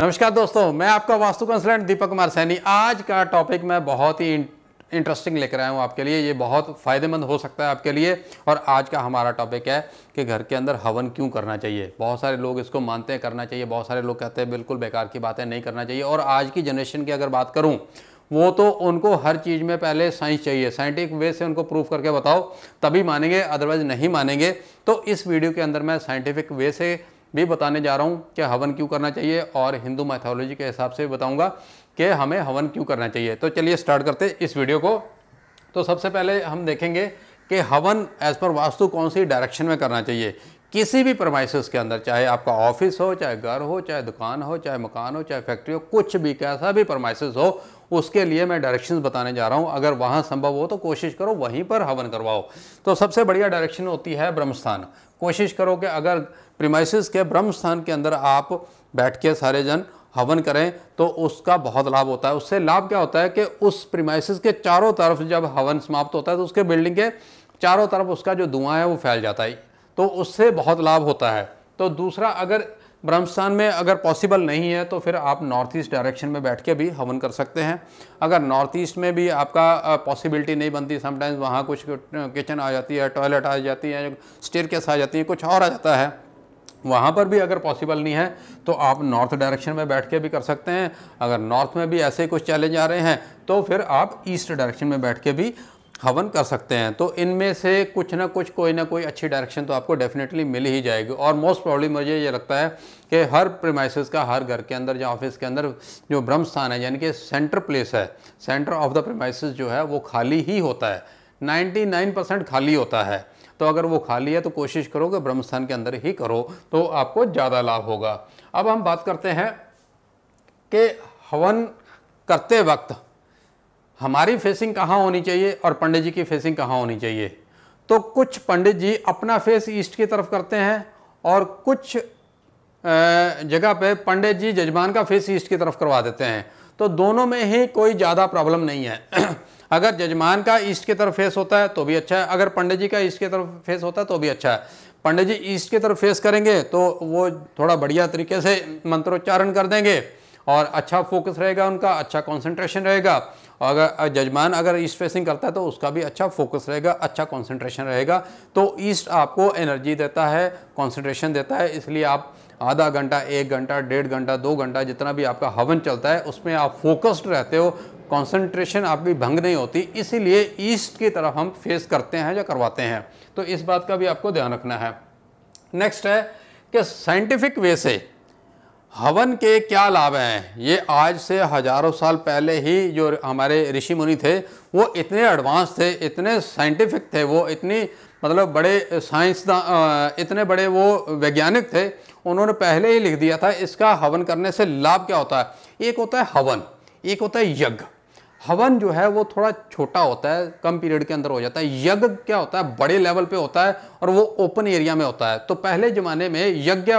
नमस्कार दोस्तों मैं आपका वास्तु कंसल्टेंट दीपक कुमार सैनी आज का टॉपिक मैं बहुत ही इंटरेस्टिंग लेकर आया हूँ आपके लिए ये बहुत फ़ायदेमंद हो सकता है आपके लिए और आज का हमारा टॉपिक है कि घर के अंदर हवन क्यों करना चाहिए बहुत सारे लोग इसको मानते हैं करना चाहिए बहुत सारे लोग कहते हैं बिल्कुल बेकार की बातें नहीं करना चाहिए और आज की जनरेशन की अगर बात करूँ वो तो उनको हर चीज़ में पहले साइंस चाहिए साइंटिफिक वे से उनको प्रूफ करके बताओ तभी मानेंगे अदरवाइज़ नहीं मानेंगे तो इस वीडियो के अंदर मैं साइंटिफिक वे से भी बताने जा रहा हूँ कि हवन क्यों करना चाहिए और हिंदू मैथोलॉजी के हिसाब से बताऊँगा कि हमें हवन क्यों करना चाहिए तो चलिए स्टार्ट करते इस वीडियो को तो सबसे पहले हम देखेंगे कि हवन एज पर वास्तु कौन सी डायरेक्शन में करना चाहिए किसी भी प्रमाइसिस के अंदर चाहे आपका ऑफिस हो चाहे घर हो चाहे दुकान हो चाहे मकान हो चाहे फैक्ट्री हो कुछ भी कैसा भी प्रमाइसिस हो उसके लिए मैं डायरेक्शंस बताने जा रहा हूँ अगर वहाँ संभव हो तो कोशिश करो वहीं पर हवन करवाओ तो सबसे बढ़िया डायरेक्शन होती है ब्रह्मस्थान कोशिश करो कि अगर प्रीमाइसिस के ब्रह्म स्थान के अंदर आप बैठ के सारे जन हवन करें तो उसका बहुत लाभ होता है उससे लाभ क्या होता है कि उस प्रीमाइसिस के चारों तरफ जब हवन समाप्त होता है तो उसके बिल्डिंग के चारों तरफ उसका जो धुआं है वो फैल जाता है तो उससे बहुत लाभ होता है तो दूसरा अगर ब्रह्मस्थान में अगर पॉसिबल नहीं है तो फिर आप नॉर्थ ईस्ट डायरेक्शन में बैठ के भी हवन कर सकते हैं अगर नॉर्थ ईस्ट में भी आपका पॉसिबिलिटी नहीं बनती समटाइम्स वहाँ कुछ किचन आ जाती है टॉयलेट आ जाती है स्टेयर केस आ जाती है कुछ और आ जाता है वहाँ पर भी अगर पॉसिबल नहीं है तो आप नॉर्थ डायरेक्शन में बैठ के भी कर सकते हैं अगर नॉर्थ में भी ऐसे कुछ चैलेंज आ रहे हैं तो फिर आप ईस्ट डायरेक्शन में बैठ के भी हवन कर सकते हैं तो इनमें से कुछ ना कुछ कोई ना कोई अच्छी डायरेक्शन तो आपको डेफिनेटली मिल ही जाएगी और मोस्ट प्रॉब्लम मुझे ये लगता है कि हर प्रीमाइसिस का हर घर के अंदर या ऑफिस के अंदर जो ब्रह्म स्थान है यानी कि सेंटर प्लेस है सेंटर ऑफ द प्रीमाइसिस जो है वो खाली ही होता है परसेंट खाली होता है तो अगर वो खा लिया तो कोशिश करो कि ब्रह्मस्थान के अंदर ही करो तो आपको ज़्यादा लाभ होगा अब हम बात करते हैं कि हवन करते वक्त हमारी फेसिंग कहाँ होनी चाहिए और पंडित जी की फेसिंग कहाँ होनी चाहिए तो कुछ पंडित जी अपना फेस ईस्ट की तरफ करते हैं और कुछ जगह पे पंडित जी जजमान का फेस ईस्ट की तरफ करवा देते हैं तो दोनों में ही कोई ज़्यादा प्रॉब्लम नहीं है अगर जजमान का ईस्ट की तरफ फेस होता है तो भी अच्छा है अगर पंडित जी का ईस्ट की तरफ फेस होता है तो भी अच्छा है पंडित जी ईस्ट की तरफ फेस करेंगे तो वो थोड़ा बढ़िया तरीके से मंत्रोच्चारण कर देंगे और अच्छा फोकस रहेगा उनका अच्छा कॉन्सेंट्रेशन रहेगा और अगर जजमान अगर ईस्ट फेसिंग करता है तो उसका भी अच्छा फोकस रहेगा अच्छा कॉन्सेंट्रेशन रहेगा तो ईस्ट आपको एनर्जी देता है कॉन्सेंट्रेशन देता है इसलिए आप आधा घंटा एक घंटा डेढ़ घंटा दो घंटा जितना भी आपका हवन चलता है उसमें आप फोकस्ड रहते हो कंसंट्रेशन आपकी भंग नहीं होती इसीलिए ईस्ट की तरफ हम फेस करते हैं या करवाते हैं तो इस बात का भी आपको ध्यान रखना है नेक्स्ट है कि साइंटिफिक वे से हवन के क्या लाभ हैं ये आज से हजारों साल पहले ही जो हमारे ऋषि मुनि थे वो इतने एडवांस थे इतने साइंटिफिक थे वो इतनी मतलब बड़े साइंसदान इतने बड़े वो वैज्ञानिक थे उन्होंने पहले ही लिख दिया था इसका हवन करने से लाभ क्या होता है एक होता है हवन एक होता है यज्ञ हवन जो है वो थोड़ा छोटा होता है कम पीरियड के अंदर हो जाता है यज्ञ क्या होता है बड़े लेवल पे होता है और वो ओपन एरिया में होता है तो पहले ज़माने में यज्ञ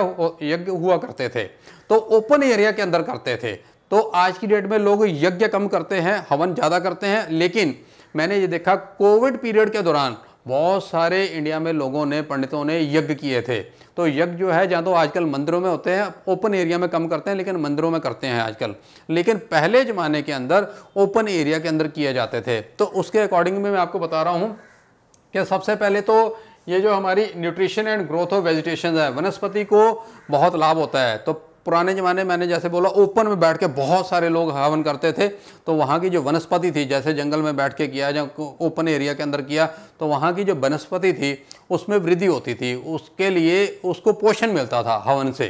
यज्ञ हुआ करते थे तो ओपन एरिया के अंदर करते थे तो आज की डेट में लोग यज्ञ कम करते हैं हवन ज़्यादा करते हैं लेकिन मैंने ये देखा कोविड पीरियड के दौरान बहुत सारे इंडिया में लोगों ने पंडितों ने यज्ञ किए थे तो यज्ञ जो है या तो आजकल मंदिरों में होते हैं ओपन एरिया में कम करते हैं लेकिन मंदिरों में करते हैं आजकल लेकिन पहले ज़माने के अंदर ओपन एरिया के अंदर किए जाते थे तो उसके अकॉर्डिंग में मैं आपको बता रहा हूँ कि सबसे पहले तो ये जो हमारी nutrition and growth of vegetation है वनस्पति को बहुत लाभ होता है तो पुराने ज़माने मैंने जैसे बोला ओपन में बैठ के बहुत सारे लोग हवन करते थे तो वहाँ की जो वनस्पति थी जैसे जंगल में बैठ के किया या ओपन एरिया के अंदर किया तो वहाँ की जो वनस्पति थी उसमें वृद्धि होती थी उसके लिए उसको पोषण मिलता था हवन से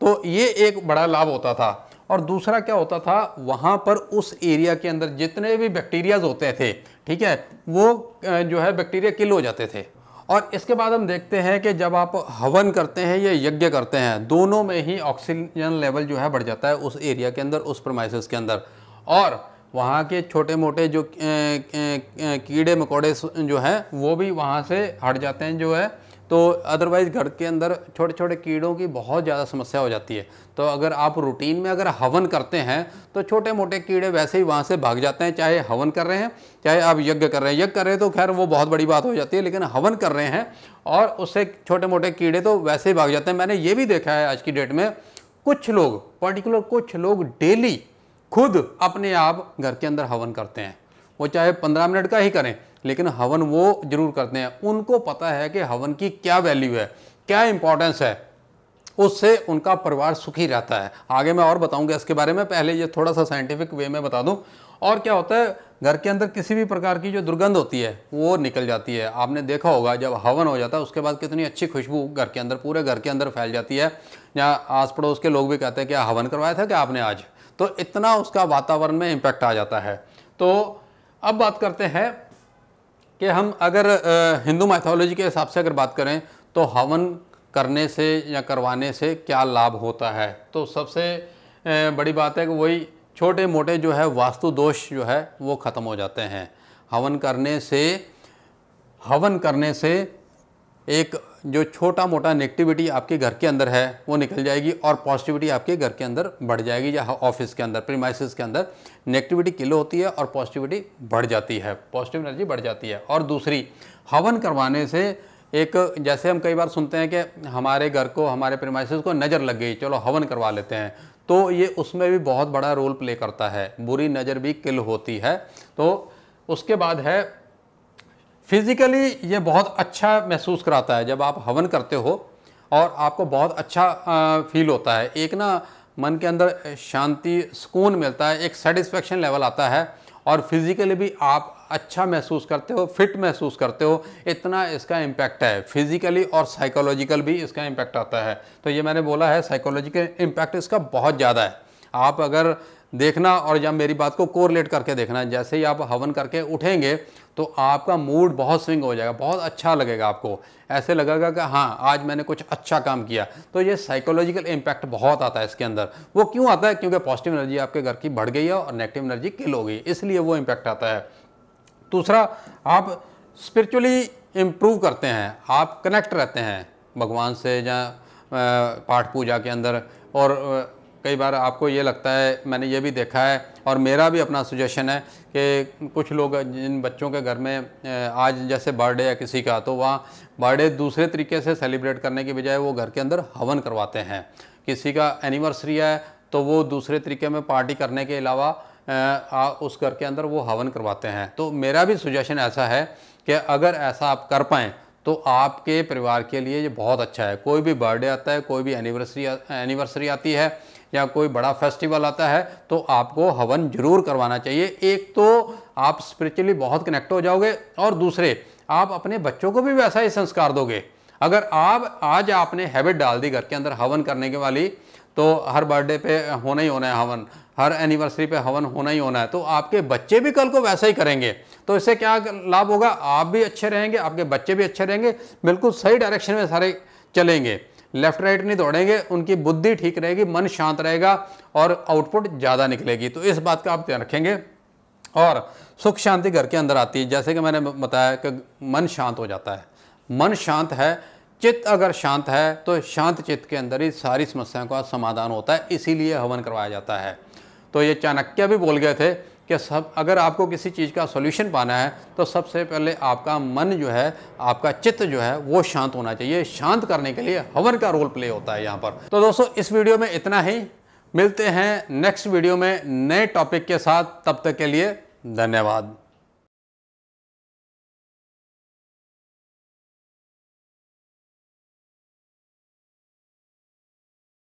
तो ये एक बड़ा लाभ होता था और दूसरा क्या होता था वहाँ पर उस एरिया के अंदर जितने भी बैक्टीरियाज होते थे ठीक है वो जो है बैक्टीरिया किल हो जाते थे और इसके बाद हम देखते हैं कि जब आप हवन करते हैं या यज्ञ करते हैं दोनों में ही ऑक्सीजन लेवल जो है बढ़ जाता है उस एरिया के अंदर उस प्रमाइसिस के अंदर और वहाँ के छोटे मोटे जो कीड़े मकोड़े जो हैं वो भी वहाँ से हट जाते हैं जो है तो अदरवाइज़ घर के अंदर छोटे छोटे कीड़ों की बहुत ज़्यादा समस्या हो जाती है तो अगर आप रूटीन में अगर हवन करते हैं तो छोटे मोटे कीड़े वैसे ही वहाँ से भाग जाते हैं चाहे हवन कर रहे हैं चाहे आप यज्ञ कर रहे हैं यज्ञ कर रहे हैं तो खैर वो बहुत बड़ी बात हो जाती है लेकिन हवन कर रहे हैं और उससे छोटे मोटे कीड़े तो वैसे ही भाग जाते हैं मैंने ये भी देखा है आज की डेट में कुछ लोग पर्टिकुलर कुछ लोग डेली खुद अपने आप घर के अंदर हवन करते हैं वो चाहे पंद्रह मिनट का ही करें लेकिन हवन वो जरूर करते हैं उनको पता है कि हवन की क्या वैल्यू है क्या इंपॉर्टेंस है उससे उनका परिवार सुखी रहता है आगे मैं और बताऊंगा इसके बारे में पहले ये थोड़ा सा साइंटिफिक वे में बता दूं और क्या होता है घर के अंदर किसी भी प्रकार की जो दुर्गंध होती है वो निकल जाती है आपने देखा होगा जब हवन हो जाता है उसके बाद कितनी अच्छी खुशबू घर के अंदर पूरे घर के अंदर फैल जाती है या आस पड़ोस के लोग भी कहते हैं कि हवन करवाया था क्या आपने आज तो इतना उसका वातावरण में इम्पैक्ट आ जाता है तो अब बात करते हैं कि हम अगर हिंदू माइथोलॉजी के हिसाब से अगर बात करें तो हवन करने से या करवाने से क्या लाभ होता है तो सबसे बड़ी बात है कि वही छोटे मोटे जो है वास्तु दोष जो है वो ख़त्म हो जाते हैं हवन करने से हवन करने से एक जो छोटा मोटा नेगेटिविटी आपके घर के अंदर है वो निकल जाएगी और पॉजिटिविटी आपके घर के अंदर बढ़ जाएगी या ऑफिस हाँ, के अंदर प्रीमाइसिस के अंदर नेगेटिविटी किलो होती है और पॉजिटिविटी बढ़ जाती है पॉजिटिव एनर्जी बढ़ जाती है और दूसरी हवन करवाने से एक जैसे हम कई बार सुनते हैं कि हमारे घर को हमारे प्रीमाइसिस को नज़र लग गई चलो हवन करवा लेते हैं तो ये उसमें भी बहुत बड़ा रोल प्ले करता है बुरी नज़र भी किल होती है तो उसके बाद है फिज़िकली ये बहुत अच्छा महसूस कराता है जब आप हवन करते हो और आपको बहुत अच्छा फील होता है एक ना मन के अंदर शांति सुकून मिलता है एक सेटिस्फेक्शन लेवल आता है और फिज़िकली भी आप अच्छा महसूस करते हो फिट महसूस करते हो इतना इसका इम्पैक्ट है फिज़िकली और साइकोलॉजिकल भी इसका इम्पैक्ट आता है तो ये मैंने बोला है साइकोलॉजिकल इम्पैक्ट इसका बहुत ज़्यादा है आप अगर देखना और या मेरी बात को कोरलेट करके देखना जैसे ही आप हवन करके उठेंगे तो आपका मूड बहुत स्विंग हो जाएगा बहुत अच्छा लगेगा आपको ऐसे लगेगा कि हाँ आज मैंने कुछ अच्छा काम किया तो ये साइकोलॉजिकल इम्पैक्ट बहुत आता है इसके अंदर वो क्यों आता है क्योंकि पॉजिटिव एनर्जी आपके घर की बढ़ गई है और नेगेटिव एनर्जी किल हो गई इसलिए वो इम्पैक्ट आता है दूसरा आप स्पिरिचुअली इम्प्रूव करते हैं आप कनेक्ट रहते हैं भगवान से या पाठ पूजा के अंदर और कई बार आपको ये लगता है मैंने ये भी देखा है और मेरा भी अपना सुजेशन है कि कुछ लोग जिन बच्चों के घर में आज जैसे बर्थडे है किसी का तो वहाँ बर्थडे दूसरे तरीके से सेलिब्रेट करने की बजाय वो घर के अंदर हवन करवाते हैं किसी का एनिवर्सरी है तो वो दूसरे तरीके में पार्टी करने के अलावा आ, उस घर के अंदर वो हवन करवाते हैं तो मेरा भी सुजेशन ऐसा है कि अगर ऐसा आप कर पाएँ तो आपके परिवार के लिए ये बहुत अच्छा है कोई भी बर्थडे आता है कोई भी एनिवर्सरी एनिवर्सरी आती है या कोई बड़ा फेस्टिवल आता है तो आपको हवन जरूर करवाना चाहिए एक तो आप स्पिरिचुअली बहुत कनेक्ट हो जाओगे और दूसरे आप अपने बच्चों को भी वैसा ही संस्कार दोगे अगर आप आज आपने हैबिट डाल दी घर के अंदर हवन करने के वाली तो हर बर्थडे पे होना ही होना है हवन हर एनिवर्सरी पे हवन होना ही होना है तो आपके बच्चे भी कल को वैसा ही करेंगे तो इससे क्या लाभ होगा आप भी अच्छे रहेंगे आपके बच्चे भी अच्छे रहेंगे बिल्कुल सही डायरेक्शन में सारे चलेंगे लेफ्ट राइट नहीं दौड़ेंगे उनकी बुद्धि ठीक रहेगी मन शांत रहेगा और आउटपुट ज़्यादा निकलेगी तो इस बात का आप ध्यान रखेंगे और सुख शांति घर के अंदर आती है जैसे कि मैंने बताया कि मन शांत हो जाता है मन शांत है चित्त अगर शांत है तो शांत चित्त के अंदर ही सारी समस्याओं का समाधान होता है इसीलिए हवन करवाया जाता है तो ये चाणक्य भी बोल गए थे कि सब अगर आपको किसी चीज़ का सॉल्यूशन पाना है तो सबसे पहले आपका मन जो है आपका चित्त जो है वो शांत होना चाहिए शांत करने के लिए हवन का रोल प्ले होता है यहाँ पर तो दोस्तों इस वीडियो में इतना ही मिलते हैं नेक्स्ट वीडियो में नए टॉपिक के साथ तब तक के लिए धन्यवाद